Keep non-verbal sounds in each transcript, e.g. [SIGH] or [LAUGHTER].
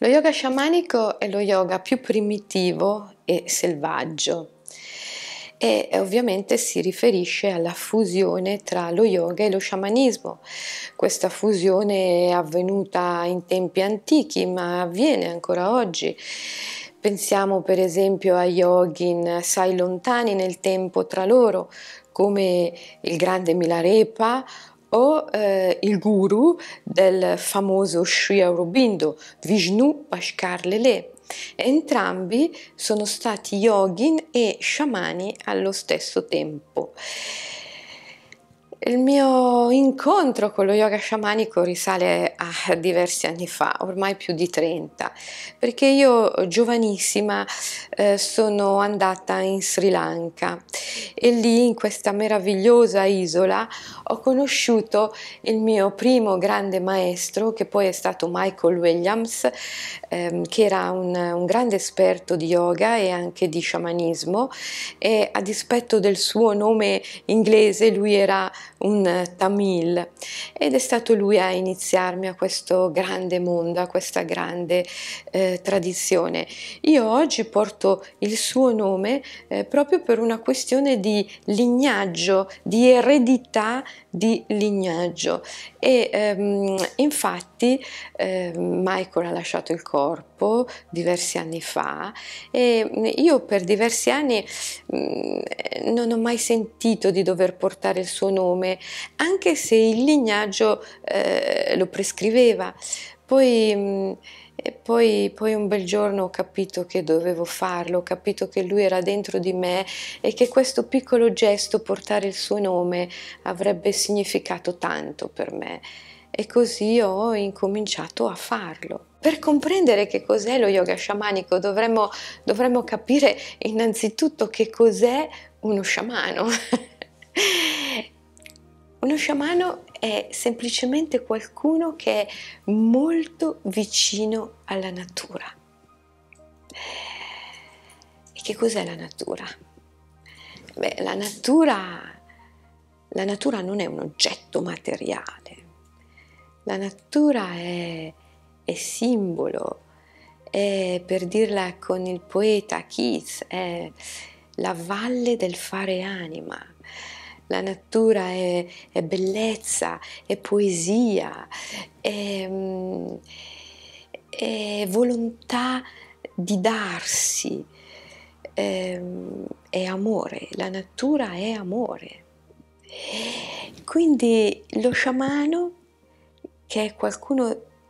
Lo yoga sciamanico è lo yoga più primitivo e selvaggio e eh, ovviamente si riferisce alla fusione tra lo yoga e lo sciamanismo. Questa fusione è avvenuta in tempi antichi ma avviene ancora oggi. Pensiamo per esempio a yogin assai lontani nel tempo tra loro, come il grande Milarepa o eh, il guru del famoso Sri Aurobindo, Vishnu Bhaskar Lele. Entrambi sono stati yogin e sciamani allo stesso tempo. Il mio incontro con lo yoga sciamanico risale a diversi anni fa, ormai più di 30, perché io giovanissima eh, sono andata in Sri Lanka e lì in questa meravigliosa isola ho conosciuto il mio primo grande maestro che poi è stato Michael Williams, ehm, che era un, un grande esperto di yoga e anche di sciamanismo e a dispetto del suo nome inglese lui era un tamil ed è stato lui a iniziarmi a questo grande mondo, a questa grande eh, tradizione. Io oggi porto il suo nome eh, proprio per una questione di lignaggio, di eredità di lignaggio e ehm, infatti eh, Michael ha lasciato il corpo diversi anni fa e io per diversi anni mh, mm, non ho mai sentito di dover portare il suo nome nome, anche se il lignaggio eh, lo prescriveva. Poi, mh, mm, poi, poi, un bel giorno ho capito che dovevo farlo, ho capito che lui era dentro di me e che questo piccolo gesto, portare il suo nome, avrebbe significato tanto per me. E così ho incominciato a farlo. Per comprendere che cos'è lo yoga sciamanico dovremmo, dovremmo capire innanzitutto che cos'è uno sciamano. [LAUGHS] Uno sciamano è semplicemente qualcuno che è molto vicino alla natura. E che cos'è la natura? Beh, la natura, la natura non è un oggetto materiale, la natura è, è simbolo, è, per dirla con il poeta Keats, è la valle del fare anima la natura è, è bellezza, è poesia, è, mm, è volontà di darsi, è, ehm, è amore, la natura è amore. Quindi lo sciamano, che è qualcuno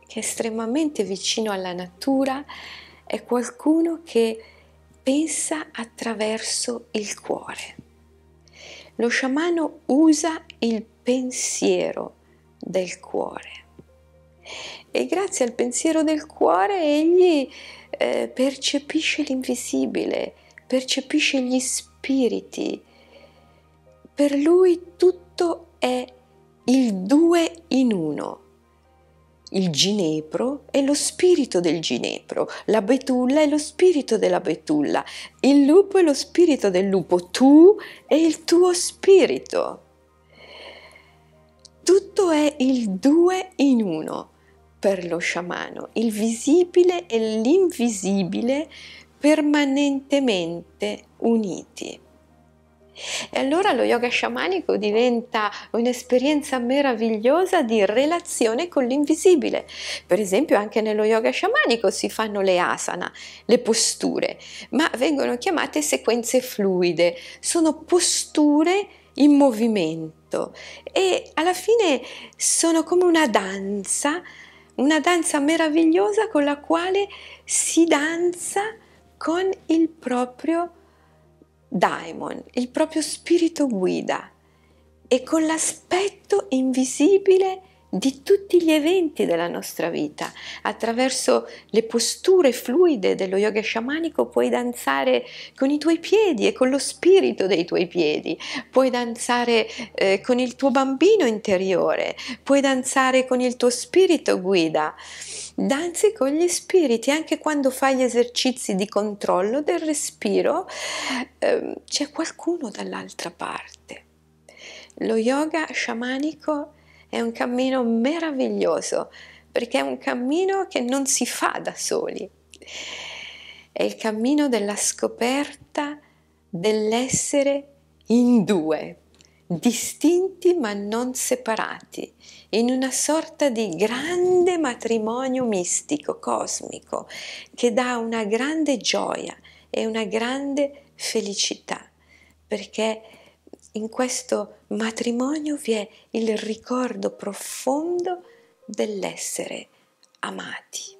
che è estremamente vicino alla natura, è qualcuno che pensa attraverso il cuore lo sciamano usa il pensiero del cuore e grazie al pensiero del cuore egli eh, percepisce l'invisibile, percepisce gli spiriti. Per lui tutto è il due in uno il ginepro è lo spirito del ginepro, la betulla è lo spirito della betulla, il lupo è lo spirito del lupo, tu è il tuo spirito. Tutto è il due in uno per lo sciamano, il visibile e l'invisibile permanentemente uniti. E allora lo yoga sciamanico diventa un'esperienza meravigliosa di relazione con l'invisibile. Per esempio anche nello yoga sciamanico si fanno le asana, le posture, ma vengono chiamate sequenze fluide, sono posture in movimento e alla fine sono come una danza, una danza meravigliosa con la quale si danza con il proprio Daimon, il proprio spirito guida e con l'aspetto invisibile di tutti gli eventi della nostra vita. Attraverso le posture fluide dello yoga sciamanico puoi danzare con i tuoi piedi e con lo spirito dei tuoi piedi, puoi danzare eh, con il tuo bambino interiore, puoi danzare con il tuo spirito guida. Danzi con gli spiriti anche quando fai gli esercizi di controllo del respiro, eh, c'è qualcuno dall'altra parte. Lo yoga sciamanico è è un cammino meraviglioso perché è un cammino che non si fa da soli. È il cammino della scoperta dell'essere in due, distinti ma non separati, in una sorta di grande matrimonio mistico, cosmico, che dà una grande gioia e una grande felicità, perché in questo matrimonio vi è il ricordo profondo dell'essere amati.